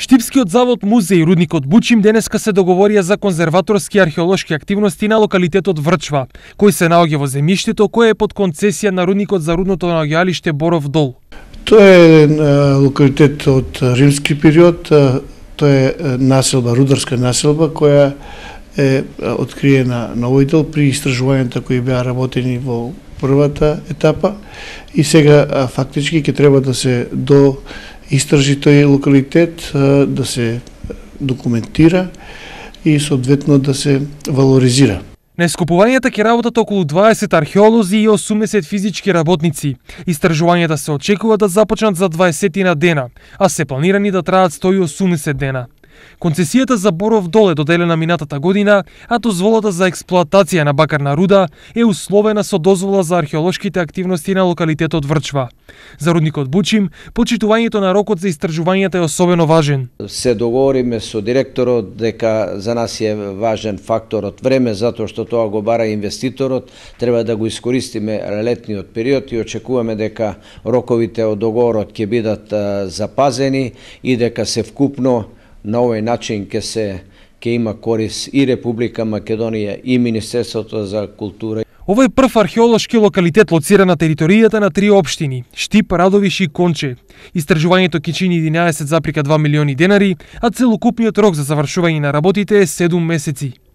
Штипскиот завод Музеј Рудникот Бучим денеска се договорија за конзерваторски археолошки активности на локалитетот Врчва, кој се наоѓа во земјиштето кое е под концесија на Рудникот за рудното наоѓалиште Боров Дол. Тоа е локалитет од римски период, тоа е населба, рударска населба која е откриена на овој дел при истражувањата кои беа работени во првата етапа и сега фактички ќе треба да се до истражи тој локалитет, да се документира и соодветно да се валоризира. На ископувањата ќе работат околу 20 археолози и 80 физички работници. Истражувањата се очекува да започнат за 20 на дена, а се планирани да траат 180 дена. Концесијата за Боров доле доделена минатата година, а дозволата за експлоатација на бакарна руда е условена со дозвола за археолошките активности на локалитетот Врчва. За рудникот Бучим, почитувањето на рокот за истражувањата е особено важен. Се договориме со директорот дека за нас е важен факторот време, затоа што тоа го бара инвеститорот, треба да го искористиме летниот период и очекуваме дека роковите од договорот ќе бидат запазени и дека се вкупно На овој начин ќе се ќе има корис и Република Македонија и Министерството за култура. Ова е прв археолошки локалитет лоциран на територијата на три општини – Штип, Радовиш и Конче. Истражувањето ќе чини 11,2 милиони денари, а целокупниот рок за завршување на работите е 7 месеци.